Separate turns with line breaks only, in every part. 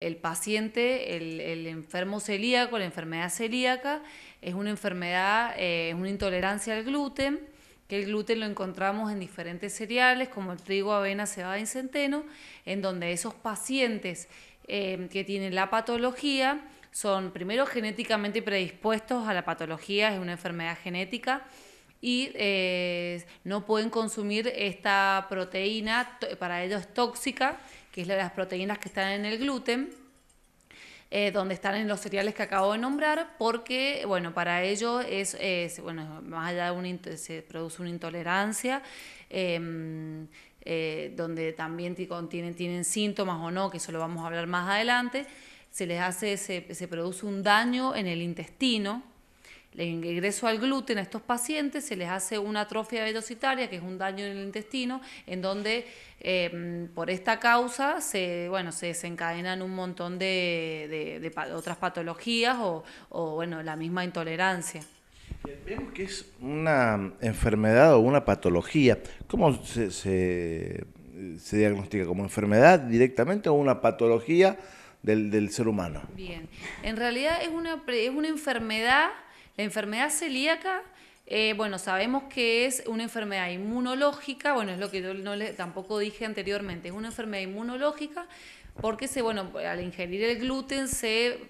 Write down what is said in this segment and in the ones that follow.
el paciente, el, enfermo celíaco, la enfermedad celíaca, es una enfermedad, eh, es una intolerancia al gluten, que el gluten lo encontramos en diferentes cereales como el trigo, avena, cebada y centeno, en donde esos pacientes eh, que tienen la patología son primero genéticamente predispuestos a la patología, es una enfermedad genética, y eh, no pueden consumir esta proteína, para ellos es tóxica, que es las proteínas que están en el gluten, eh, donde están en los cereales que acabo de nombrar, porque, bueno, para ello es, bueno, más allá de se produce una intolerancia. Em, eh, donde también tienen síntomas o no, que eso lo vamos a hablar más adelante, se les hace, se produce un daño en el intestino, el ingreso al gluten a estos pacientes se les hace una atrofia velocitaria, que es un daño en el intestino, en donde em, por esta causa se, bueno, se desencadenan un montón de, de, otras patologías o, o, bueno, la misma intolerancia.
Vemos que es una enfermedad o una patología. ¿Cómo se, se, se diagnostica? ¿Como enfermedad directamente o una patología del, del, ser humano?
Bien, en realidad es una, es una enfermedad la enfermedad celíaca, eh, bueno, sabemos que es una enfermedad inmunológica, bueno, es lo que yo no le, tampoco dije anteriormente, es una enfermedad inmunológica porque se, bueno, al ingerir el gluten se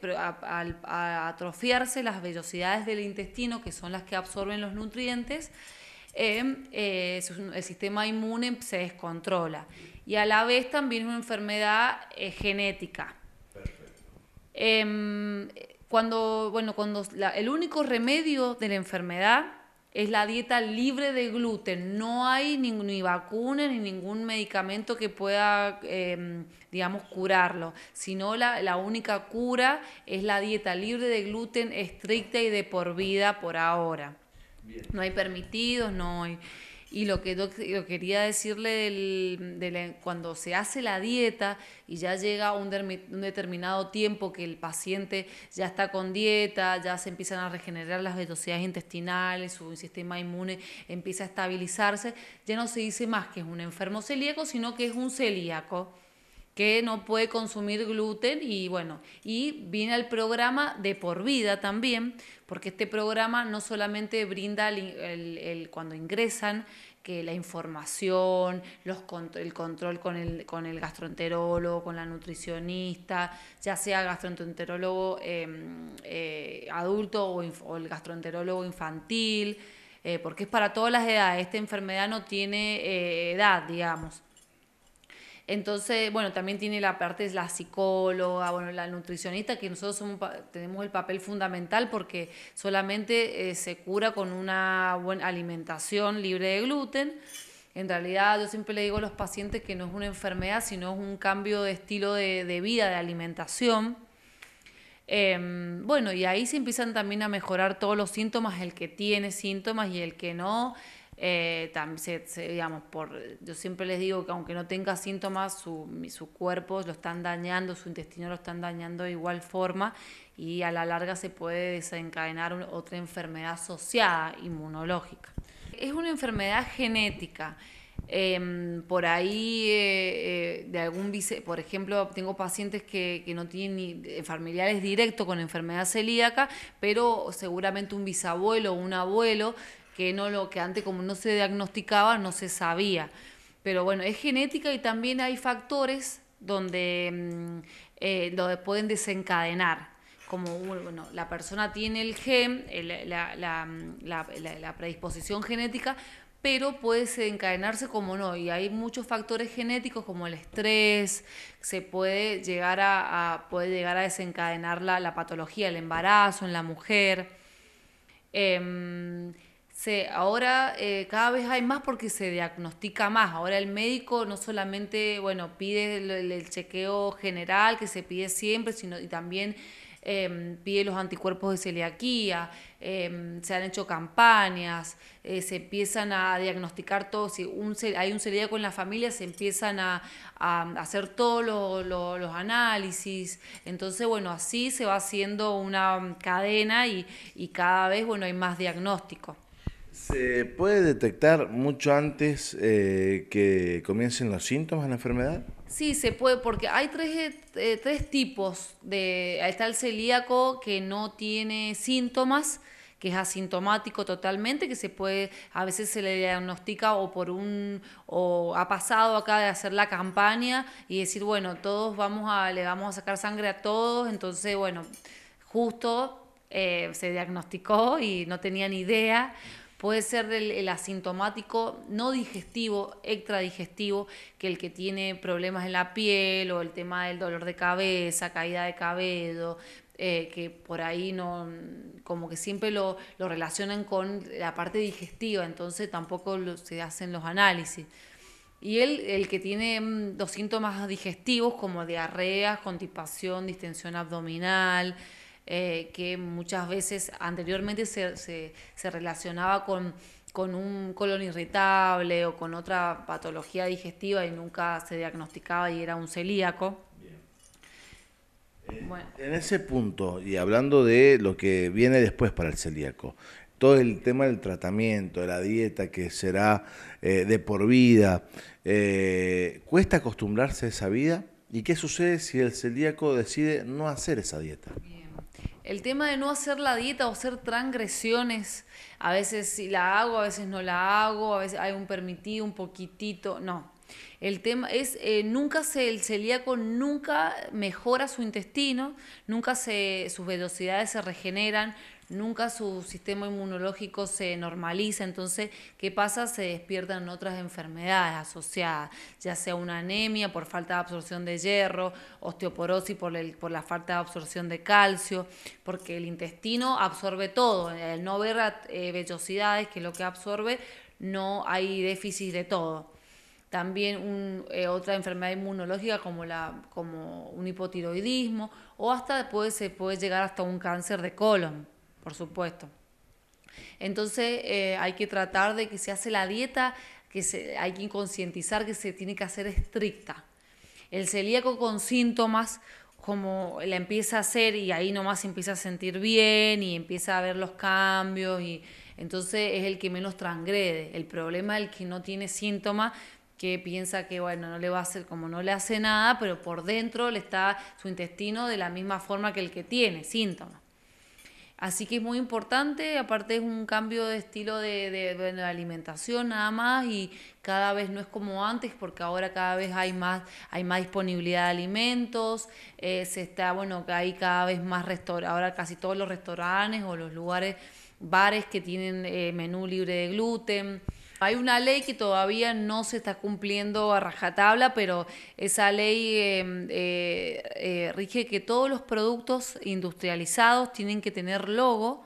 al, atrofiarse las vellosidades del intestino, que son las que absorben los nutrientes, em, eh, el sistema inmune se descontrola. Y a la vez también es una enfermedad eh, genética. Perfecto. Em, cuando, bueno, cuando el único remedio de la enfermedad es la dieta libre de gluten. No hay ni, vacuna ni ningún medicamento que pueda, em, digamos, curarlo, sino la, la, única cura es la dieta libre de gluten estricta y de por vida por ahora. No hay permitidos, no hay... Y lo que quería decirle cuando se hace la dieta y ya llega un, un, determinado tiempo que el paciente ya está con dieta, ya se empiezan a regenerar las velocidades intestinales, su sistema inmune empieza a estabilizarse, ya no se dice más que es un enfermo celíaco, sino que es un celíaco que no puede consumir gluten y bueno, y viene al programa de por vida también, porque este programa no solamente brinda el, cuando ingresan que la información, los, el control con el, con el gastroenterólogo, con la nutricionista, ya sea gastroenterólogo em, eh, adulto o, el gastroenterólogo infantil, eh, porque es para todas las edades, esta enfermedad no tiene eh, edad, digamos. Entonces, bueno, también tiene la parte de la psicóloga, bueno, la nutricionista, que nosotros somos, tenemos el papel fundamental porque solamente eh, se cura con una buena alimentación libre de gluten. En realidad, yo siempre le digo a los pacientes que no es una enfermedad, sino es un cambio de estilo de, vida, de alimentación. Em, bueno, y ahí se empiezan también a mejorar todos los síntomas, el que tiene síntomas y el que no. Eh, también, se, digamos, por, yo siempre les digo que aunque no tenga síntomas, su, su cuerpo lo están dañando, su intestino lo están dañando de igual forma y a la larga se puede desencadenar otra enfermedad asociada inmunológica. Es una enfermedad genética. Em, por ahí, eh, eh, de algún por ejemplo, tengo pacientes que, que no tienen ni familiares directos con enfermedad celíaca, pero seguramente un bisabuelo o un abuelo que no lo que antes como no se diagnosticaba, no se sabía. Pero bueno, es genética y también hay factores donde, mm, eh, pueden desencadenar como bueno, la persona tiene el gen, eh, mm, la, predisposición genética, pero puede desencadenarse como no. Y hay muchos factores genéticos como el estrés, se puede llegar a, puede llegar a desencadenar la, patología, el embarazo en la mujer. Em, se, ahora eh, cada vez hay más porque se diagnostica más. Ahora el médico no solamente bueno, pide el, chequeo general que se pide siempre, sino y también em, pide los anticuerpos de celiaquía, em, se han hecho campañas, eh, se empiezan a diagnosticar todo, si hay un celíaco en la familia, se empiezan a, hacer todos los análisis, entonces bueno, así se va haciendo una cadena y, y cada vez bueno, hay más diagnóstico.
¿Se puede detectar mucho antes eh, que comiencen los síntomas de la enfermedad?
Sí, se puede, porque hay tres, eh, eh, tipos. De, está el celíaco que no tiene síntomas, que es asintomático totalmente, que se puede, a veces se le diagnostica o por un, o ha pasado acá de hacer la campaña y decir, bueno, todos vamos a, le vamos a sacar sangre a todos, entonces, bueno, justo se diagnosticó y no tenía ni idea. Puede ser el, asintomático no digestivo, extradigestivo, que el que tiene problemas en la piel o el tema del dolor de cabeza, caída de cabello, eh, que por ahí no, como que siempre lo, relacionan con la parte digestiva, entonces tampoco se hacen los análisis. Y el, el que tiene mm, dos síntomas digestivos como diarrea constipación distensión abdominal, eh, que muchas veces anteriormente se, se, relacionaba con, un colon irritable o con otra patología digestiva y nunca se diagnosticaba y era un celíaco.
Eh, en ese punto, y hablando de lo que viene después para el celíaco, todo el tema del tratamiento, de la dieta que será eh, de por vida, ¿cuesta acostumbrarse a esa vida? ¿Y qué sucede si el celíaco decide no hacer esa dieta?
El tema de no hacer la dieta o hacer transgresiones, a veces sí la hago, a veces no la hago, a veces hay un permitido, un poquitito, no. El tema es, eh, nunca se, el celíaco nunca mejora su intestino, nunca se, sus velocidades se regeneran, nunca su sistema inmunológico se normaliza, entonces, ¿qué pasa? Se despiertan otras enfermedades asociadas, ya sea una anemia por falta de absorción de hierro, osteoporosis por, por la falta de absorción de calcio, porque el intestino absorbe todo, el no ver eh, vellosidades, que lo que absorbe, no hay déficit de todo también un, eh, otra enfermedad inmunológica como, la, como un hipotiroidismo o hasta después se puede llegar hasta un cáncer de colon por supuesto. Entonces eh, hay que tratar de que se hace la dieta, que se, hay que concientizar que se tiene que hacer estricta. El celíaco con síntomas, como la empieza a hacer y ahí nomás empieza a sentir bien y empieza a ver los cambios y entonces es el que menos transgrede. El problema es el que no tiene síntomas que piensa que bueno, no le va a hacer como no le hace nada, pero por dentro le está su intestino de la misma forma que el que tiene síntomas. Así que es muy importante, aparte es un cambio de estilo de, alimentación nada más y cada vez no es como antes porque ahora cada vez hay más, hay más disponibilidad de alimentos, eh, se está, bueno, hay cada vez más restaurantes, ahora casi todos los restaurantes o los lugares, bares que tienen eh, menú libre de gluten hay una ley que todavía no se está cumpliendo a rajatabla, pero esa ley eh, eh, eh, rige que todos los productos industrializados tienen que tener logo.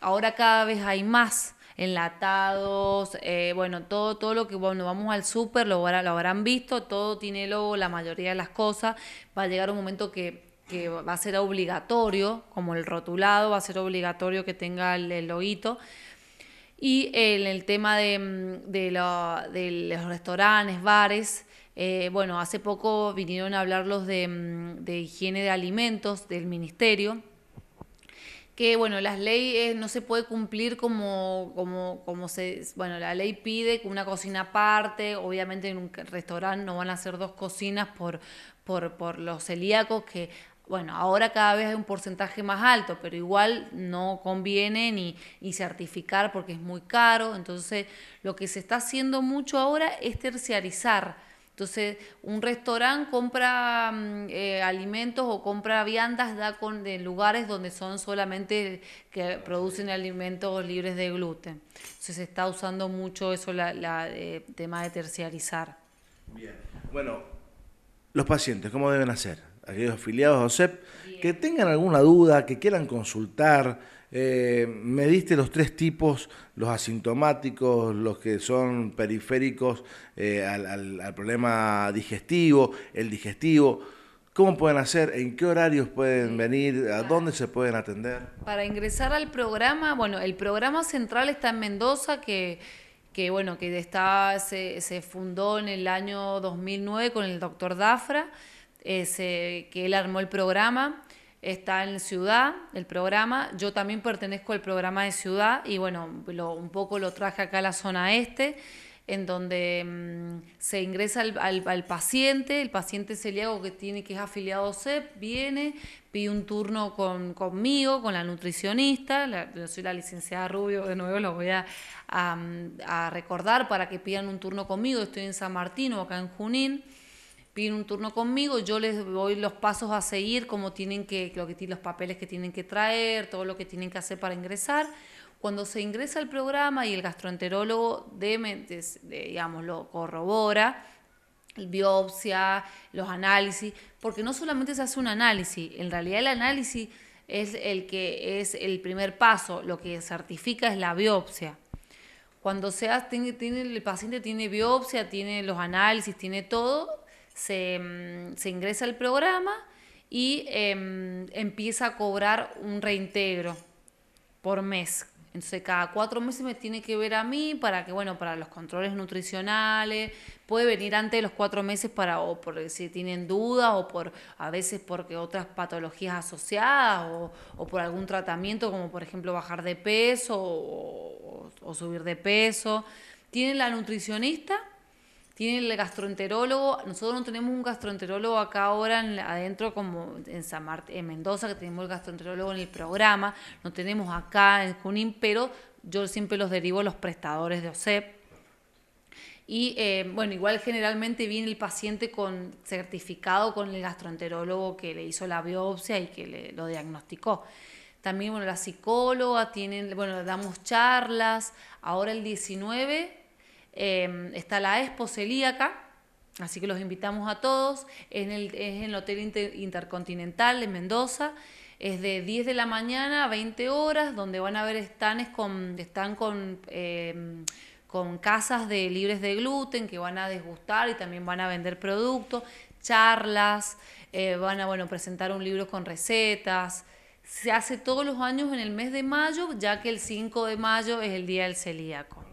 Ahora cada vez hay más enlatados, bueno, todo, todo lo que cuando vamos al súper lo, lo habrán visto, todo tiene logo, la mayoría de las cosas. Va a llegar un momento que va a ser obligatorio, como el rotulado, va a ser obligatorio que tenga el, el loguito, y en el tema de, mm, de, los restaurantes, bares, eh, bueno, hace poco vinieron a hablar los mm, de, higiene de alimentos del ministerio, que bueno, las leyes eh, no se puede cumplir como, como, se, bueno, la ley pide una cocina aparte, obviamente en un restaurante no van a ser dos cocinas por, por, por los celíacos que bueno, ahora cada vez hay un porcentaje más alto, pero igual no conviene ni, ni certificar porque es muy caro. Entonces, lo que se está haciendo mucho ahora es terciarizar. Entonces, un restaurante compra mm, eh, alimentos o compra viandas da con, de lugares donde son solamente que ah, producen alimentos libres de gluten. Entonces, se está usando mucho eso, la, la eh, tema de terciarizar.
Bien. Bueno, los pacientes, ¿cómo deben hacer? aquellos afiliados a OSEP que tengan alguna duda, que quieran consultar. Eh, me diste los tres tipos, los asintomáticos, los que son periféricos eh, al, problema digestivo, el digestivo. ¿Cómo pueden hacer? ¿En qué horarios pueden venir? ¿A dónde se pueden atender?
Para ingresar al programa, bueno, el programa central está en Mendoza, que, que bueno, que está, se, se fundó en el año 2009 con el doctor Dafra. Eh, que él armó el programa, está en Ciudad, el programa, yo también pertenezco al programa de Ciudad y bueno, un poco lo traje acá a la zona este, en donde mm, se ingresa al, al, paciente, el paciente celíaco que tiene que es afiliado CEP, viene, pide un turno conmigo, con la nutricionista, yo soy la licenciada Rubio, de nuevo los voy a recordar para que pidan un turno conmigo, estoy en San Martín o acá en Junín piden un turno conmigo, yo les doy los pasos a seguir, como tienen que, lo que, los papeles que tienen que traer, todo lo que tienen que hacer para ingresar. Cuando se ingresa al programa y el gastroenterólogo, lo corrobora, biopsia, los análisis, porque no solamente se hace un análisis, en realidad el análisis es el que es el primer paso, lo que certifica es la biopsia. Cuando el paciente tiene biopsia, tiene los análisis, tiene todo, se, mm, se ingresa al programa y em, empieza a cobrar un reintegro por mes. Entonces cada cuatro meses me tiene que ver a mí para que, bueno, para los controles nutricionales, puede venir antes de los cuatro meses para, o por si tienen dudas, o por a veces porque otras patologías asociadas, o, por algún tratamiento, como por ejemplo bajar de peso o, o subir de peso. Tiene la nutricionista tiene el gastroenterólogo, nosotros no tenemos un gastroenterólogo acá ahora adentro como en San en Mendoza, que tenemos el gastroenterólogo en el programa, no tenemos acá en Junín, pero yo siempre los derivo a los prestadores de OSEP. Y eh, bueno, igual generalmente viene el paciente con certificado con el gastroenterólogo que le hizo la biopsia y que lo diagnosticó. También, bueno, la psicóloga, tienen, bueno, damos charlas. Ahora el 19 Em, está la Expo Celíaca, así que los invitamos a todos. Es en el, el Hotel Intercontinental de Mendoza. Es de 10 de la mañana a 20 horas, donde van a ver stands con, están con, em, con casas de libres de gluten que van a desgustar y también van a vender productos, charlas, eh, van a bueno, presentar un libro con recetas se hace todos los años en el mes de mayo, ya que el 5 de mayo es el Día del Celíaco.